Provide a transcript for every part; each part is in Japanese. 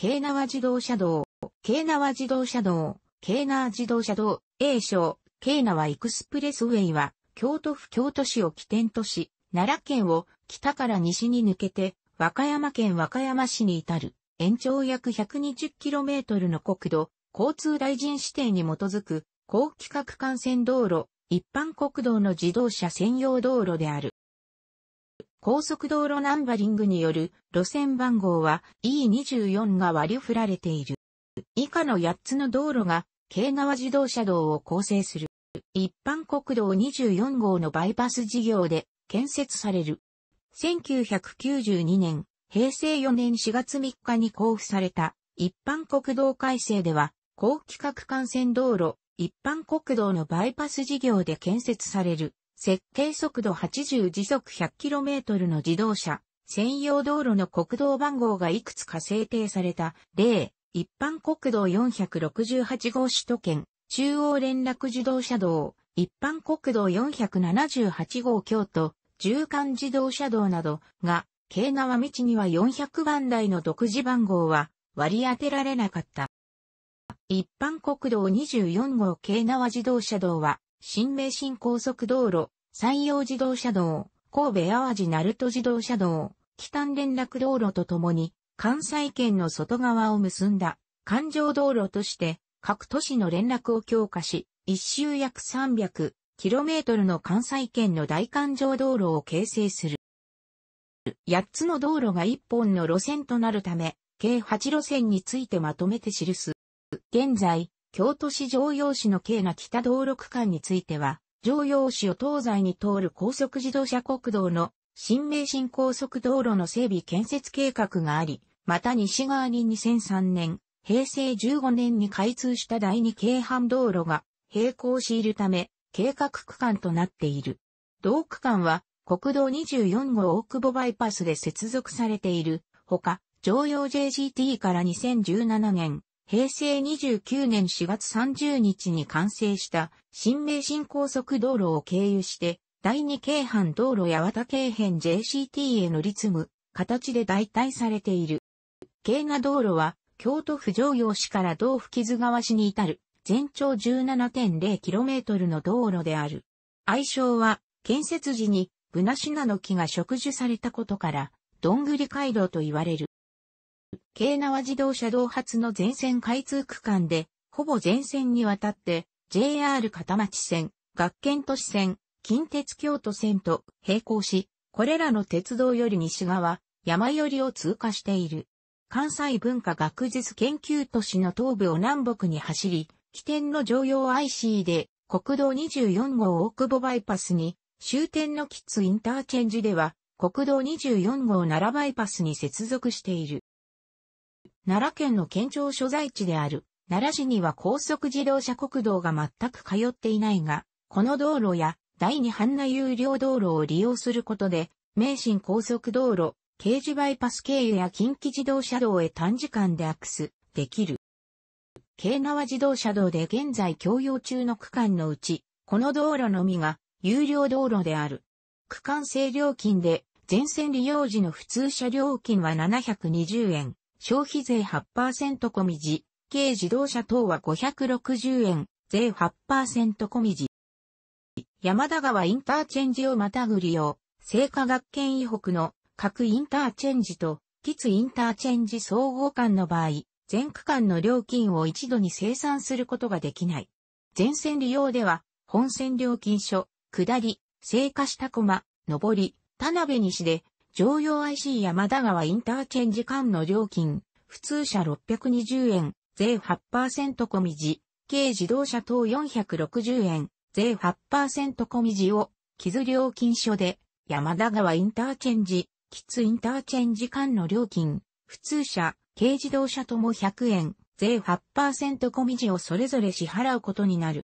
京奈和自動車道、京奈和自動車道、京奈自動車道、A 省、京奈和エクスプレスウェイは、京都府京都市を起点とし、奈良県を北から西に抜けて、和歌山県和歌山市に至る、延長約 120km の国土、交通大臣指定に基づく、高規格幹線道路、一般国道の自動車専用道路である。高速道路ナンバリングによる路線番号は E24 が割り振られている。以下の8つの道路が京川自動車道を構成する。一般国道24号のバイパス事業で建設される。1992年、平成4年4月3日に交付された一般国道改正では、高規格幹線道路、一般国道のバイパス事業で建設される設定速度80時速 100km の自動車、専用道路の国道番号がいくつか制定された、例、一般国道468号首都圏、中央連絡自動車道、一般国道478号京都、縦貫自動車道などが、京縄道には400番台の独自番号は割り当てられなかった。一般国道24号京縄自動車道は、新名神高速道路、山陽自動車道、神戸淡路鳴門自動車道、北丹連絡道路とともに、関西圏の外側を結んだ、環状道路として、各都市の連絡を強化し、一周約 300km の関西圏の大環状道路を形成する。8つの道路が1本の路線となるため、計8路線についてまとめて記す。現在、京都市常用市の京奈北道路区間については、常用市を東西に通る高速自動車国道の新名神高速道路の整備建設計画があり、また西側に2003年、平成15年に開通した第二京阪道路が並行しているため、計画区間となっている。同区間は国道24号大久保バイパスで接続されているほか、常用 JGT から2017年、平成29年4月30日に完成した新名神高速道路を経由して第二京阪道路八幡京辺 JCT へ乗り継ぐ形で代替されている。京奈道路は京都府上陽市から道府木津川市に至る全長 17.0km の道路である。愛称は建設時にブナシナの木が植樹されたことからどんぐり街道と言われる。京奈和自動車道発の全線開通区間で、ほぼ全線にわたって、JR 片町線、学研都市線、近鉄京都線と並行し、これらの鉄道より西側、山寄りを通過している。関西文化学術研究都市の東部を南北に走り、起点の常用 IC で国道24号大久保バイパスに、終点のキッズインターチェンジでは国道24号奈良バイパスに接続している。奈良県の県庁所在地である、奈良市には高速自動車国道が全く通っていないが、この道路や第二班内有料道路を利用することで、名神高速道路、刑事バイパス経由や近畿自動車道へ短時間でアクスできる。京縄自動車道で現在供用中の区間のうち、この道路のみが有料道路である。区間制料金で、全線利用時の普通車料金は720円。消費税8%込み時、軽自動車等は560円、税8%込み時。山田川インターチェンジをまたぐ利用、聖火学研以北の各インターチェンジと、キツインターチェンジ総合間の場合、全区間の料金を一度に生産することができない。全線利用では、本線料金所、下り、聖火下駒、上り、田辺西で、常用 IC 山田川インターチェンジ間の料金、普通車620円、税8%込み時、軽自動車等460円、税8%込み時を、傷料金所で、山田川インターチェンジ、キツインターチェンジ間の料金、普通車、軽自動車とも100円、税8%込み時をそれぞれ支払うことになる。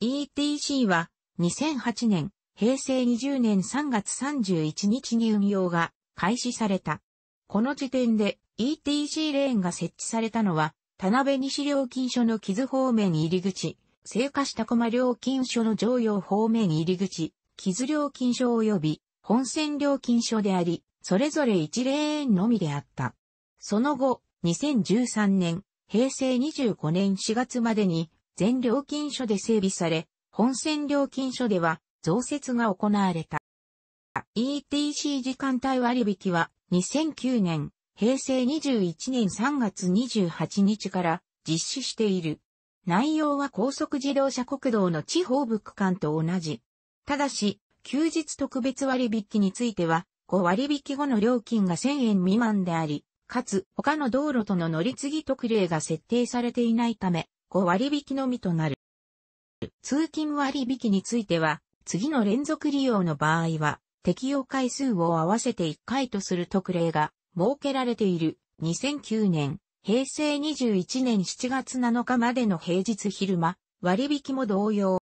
ETC は、2008年平成20年3月31日に運用が開始された。この時点で ETC レーンが設置されたのは、田辺西料金所の木津方面入り口、青果下駒料金所の常用方面入り口、木津料金所及び本線料金所であり、それぞれ1レーンのみであった。その後、2013年、平成25年4月までに全料金所で整備され、本線料金所では増設が行われた。ETC 時間帯割引は2009年、平成21年3月28日から実施している。内容は高速自動車国道の地方部区間と同じ。ただし、休日特別割引については、5割引後の料金が1000円未満であり、かつ他の道路との乗り継ぎ特例が設定されていないため、5割引のみとなる。通勤割引については、次の連続利用の場合は、適用回数を合わせて1回とする特例が設けられている2009年、平成21年7月7日までの平日昼間、割引も同様。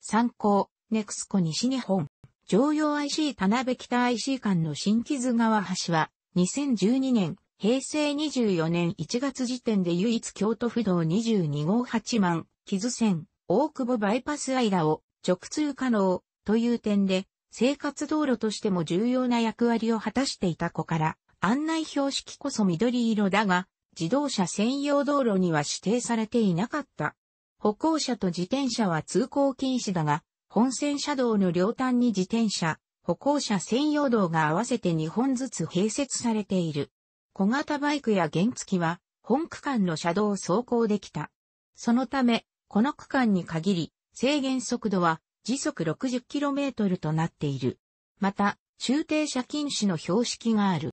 参考、ネクスコ西日本、常用 IC 田辺北 IC 間の新木津川橋は、2012年、平成24年1月時点で唯一京都府道22号8万、木津線、大久保バイパス間を直通可能という点で、生活道路としても重要な役割を果たしていた子から、案内標識こそ緑色だが、自動車専用道路には指定されていなかった。歩行者と自転車は通行禁止だが、本線車道の両端に自転車、歩行者専用道が合わせて2本ずつ併設されている。小型バイクや原付は本区間の車道を走行できた。そのため、この区間に限り、制限速度は時速 60km となっている。また、駐停車禁止の標識がある。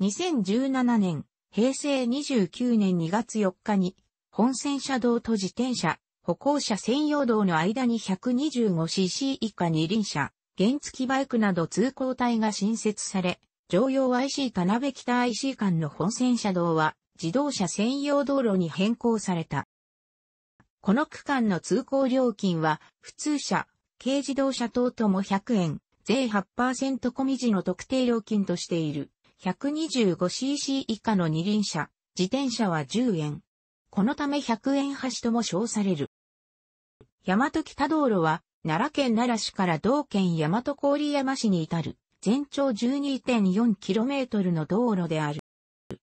2017年、平成29年2月4日に、本線車道と自転車、歩行者専用道の間に 125cc 以下二輪車、原付バイクなど通行帯が新設され、常用 IC 田辺北 IC 間の本線車道は自動車専用道路に変更された。この区間の通行料金は、普通車、軽自動車等とも100円、税8%込み時の特定料金としている。125cc 以下の二輪車、自転車は10円。このため100円橋とも称される。大和北道路は、奈良県奈良市から道県大和郡山市に至る、全長 12.4km の道路である。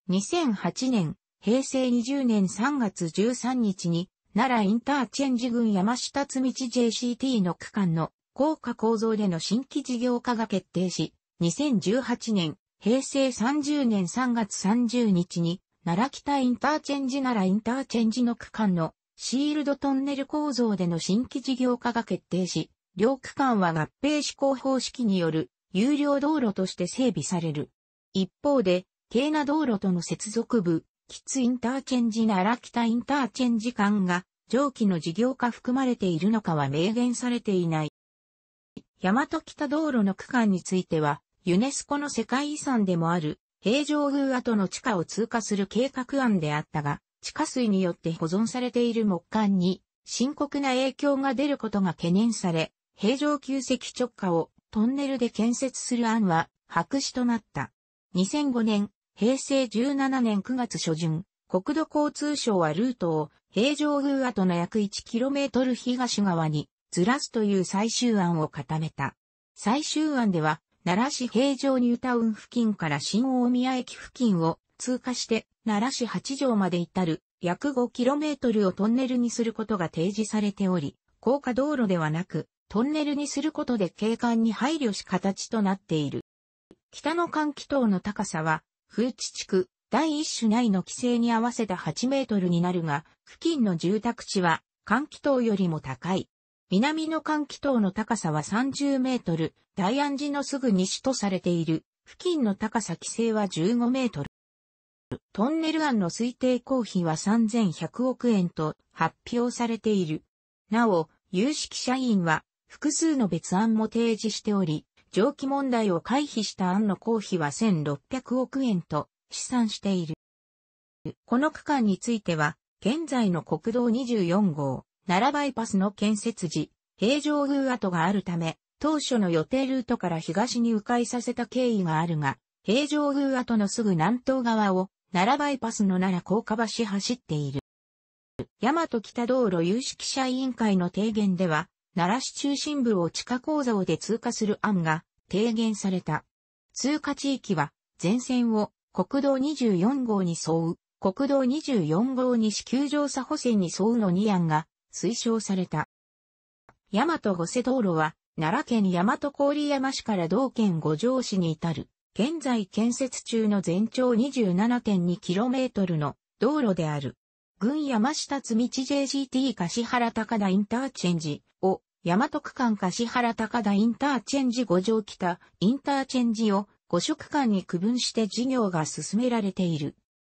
2008年、平成20年3月13日に、奈良インターチェンジ群山下積道 JCT の区間の高架構造での新規事業化が決定し、2018年、平成30年3月30日に、奈良北インターチェンジ奈良インターチェンジの区間のシールドトンネル構造での新規事業化が決定し、両区間は合併施行方式による有料道路として整備される。一方で、京奈道路との接続部、キッズインターチェンジなら北インターチェンジ間が、上記の事業化含まれているのかは明言されていない。大和北道路の区間については、ユネスコの世界遺産でもある、平城宮跡の地下を通過する計画案であったが、地下水によって保存されている木管に、深刻な影響が出ることが懸念され、平城旧跡直下をトンネルで建設する案は白紙となった。2005年、平成17年9月初旬、国土交通省はルートを平城宮跡の約 1km 東側にずらすという最終案を固めた。最終案では、奈良市平城ニュータウン付近から新大宮駅付近を通過して奈良市八条まで至る約 5km をトンネルにすることが提示されており、高架道路ではなく、トンネルにすることで景観に配慮し形となっている。北の換気塔の高さは風地地区、第一種内の規制に合わせた8メートルになるが、付近の住宅地は、換気塔よりも高い。南の換気塔の高さは30メートル、大安寺のすぐ西とされている、付近の高さ規制は15メートル。トンネル案の推定公費は3100億円と発表されている。なお、有識者委員は複数の別案も提示しており、蒸気問題を回避した案の公費は1600億円と試算している。この区間については、現在の国道24号、奈良バイパスの建設時、平城宮跡があるため、当初の予定ルートから東に迂回させた経緯があるが、平城宮跡のすぐ南東側を、奈良バイパスの奈良高架橋走っている。大和北道路有識者委員会の提言では、奈良市中心部を地下構造で通過する案が提言された。通過地域は全線を国道24号に沿う、国道24号西急上佐保線に沿うの2案が推奨された。大和五瀬道路は奈良県大和郡山市から道県五条市に至る、現在建設中の全長 27.2km の道路である。群山下積地 JGT 柏原高田インターチェンジを、大和区間柏原高田インターチェンジ5条北インターチェンジを5所区間に区分して事業が進められている。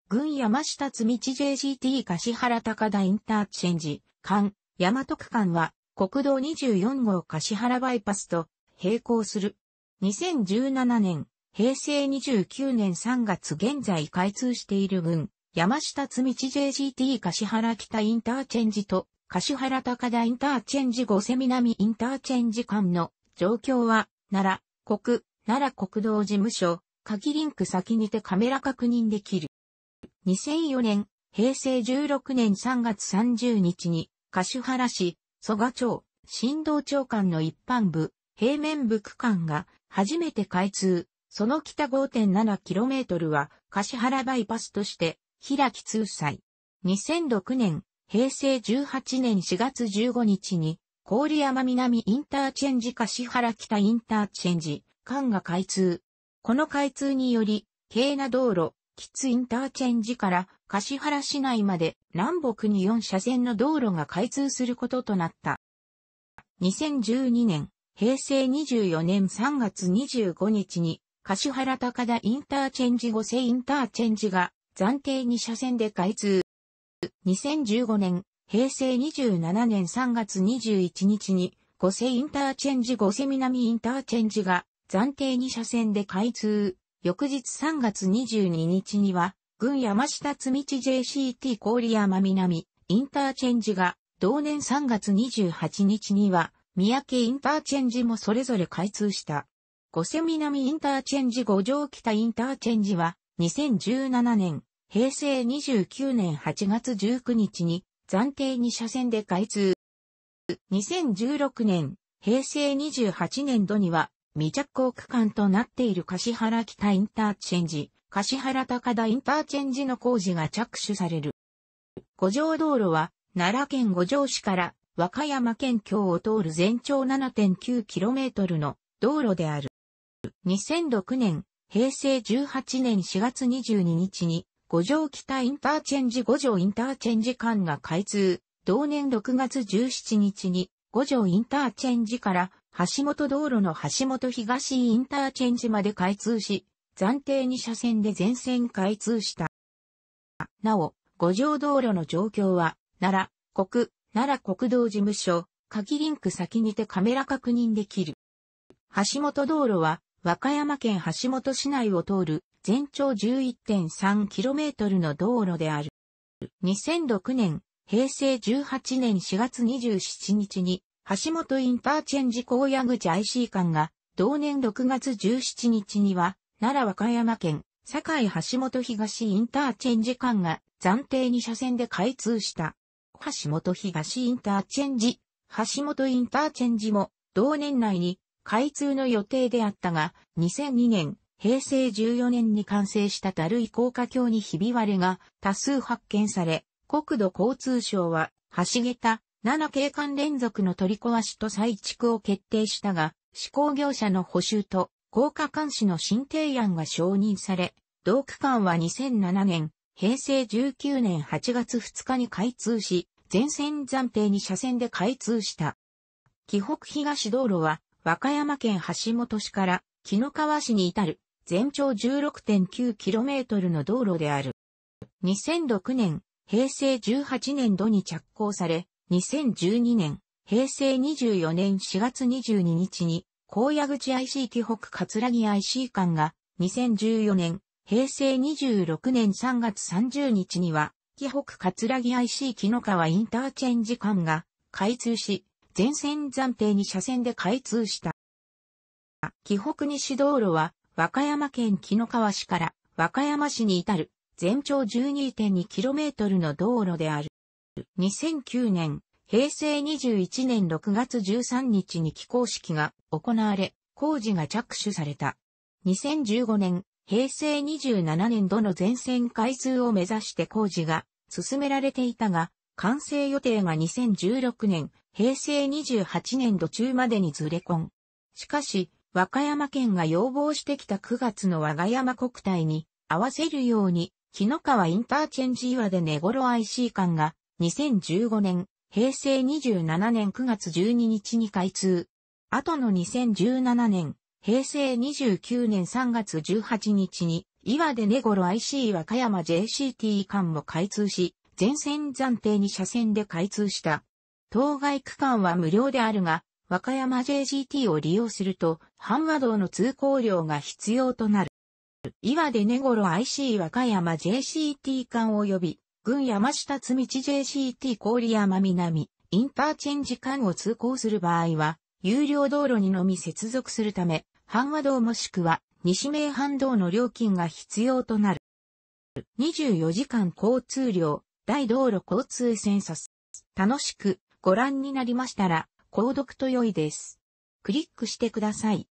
群山下積地 JGT 柏原高田インターチェンジ間大和区間は国道24号柏原バイパスと並行する。2017年、平成29年3月現在開通している群山下積道 JGT 柏原北インターチェンジと、柏原高田インターチェンジ五瀬南インターチェンジ間の状況は、奈良、国、奈良国道事務所、鍵リンク先にてカメラ確認できる。2004年、平成16年3月30日に、柏原市、蘇我町、新道町間の一般部、平面部区間が初めて開通。その北 5.7km は、柏原バイパスとして、平木通祭。2006年、平成18年4月15日に、郡山南インターチェンジ橿原北インターチェンジ、間が開通。この開通により、京奈道路、キツインターチェンジから橿原市内まで南北に4車線の道路が開通することとなった。2012年、平成24年3月25日に、橿原高田インターチェンジ五世インターチェンジが暫定2車線で開通。2015年、平成27年3月21日に、五瀬インターチェンジ五瀬南インターチェンジが暫定2車線で開通。翌日3月22日には、群山下積道 JCT 郡山南インターチェンジが、同年3月28日には、三宅インターチェンジもそれぞれ開通した。五瀬南インターチェンジ五条北インターチェンジは、2017年、平成29年8月19日に暫定2車線で開通。2016年、平成28年度には未着工区間となっている柏原北インターチェンジ、柏原高田インターチェンジの工事が着手される。五条道路は奈良県五条市から和歌山県境を通る全長 7.9km の道路である。2006年、平成18年4月22日に、五条北インターチェンジ五条インターチェンジ間が開通、同年6月17日に、五条インターチェンジから、橋本道路の橋本東インターチェンジまで開通し、暫定2車線で全線開通した。なお、五条道路の状況は、奈良、国、奈良国道事務所、鍵リンク先にてカメラ確認できる。橋本道路は、和歌山県橋本市内を通る全長 11.3km の道路である。2006年、平成18年4月27日に、橋本インターチェンジ高野口 IC 間が、同年6月17日には、奈良和歌山県、堺橋本東インターチェンジ間が、暫定2車線で開通した。橋本東インターチェンジ、橋本インターチェンジも、同年内に、開通の予定であったが、2002年、平成14年に完成したダるい高架橋にひび割れが多数発見され、国土交通省は、橋桁、7景観連続の取り壊しと再築を決定したが、施工業者の補修と高架監視の新提案が承認され、同区間は2007年、平成19年8月2日に開通し、全線暫定に車線で開通した。紀北東道路は和歌山県橋本市から木の川市に至る全長 16.9km の道路である。2006年、平成18年度に着工され、2012年、平成24年4月22日に、高野口 IC 紀北葛城 IC 館が、2014年、平成26年3月30日には、紀北葛城 IC 木の川インターチェンジ館が開通し、全線暫定に車線で開通した。紀北西道路は、和歌山県紀の川市から和歌山市に至る全長 12.2km の道路である。2009年、平成21年6月13日に起工式が行われ、工事が着手された。2015年、平成27年度の全線開通を目指して工事が進められていたが、完成予定が2016年、平成28年度中までにずれん。しかし、和歌山県が要望してきた9月の和歌山国体に合わせるように、日野川インターチェンジ岩で根頃 IC 館が2015年、平成27年9月12日に開通。後の2017年、平成29年3月18日に、岩で根頃 IC 和歌山 JCT 館も開通し、全線暫定に車線で開通した。当該区間は無料であるが、和歌山 JGT を利用すると、阪和道の通行料が必要となる。岩出根頃 IC 和歌山 JCT 間及び、群山下津道 JCT 郡山南、インターチェンジ間を通行する場合は、有料道路にのみ接続するため、阪和道もしくは、西名阪道の料金が必要となる。24時間交通量、大道路交通センサス。楽しくご覧になりましたら、購読と良いです。クリックしてください。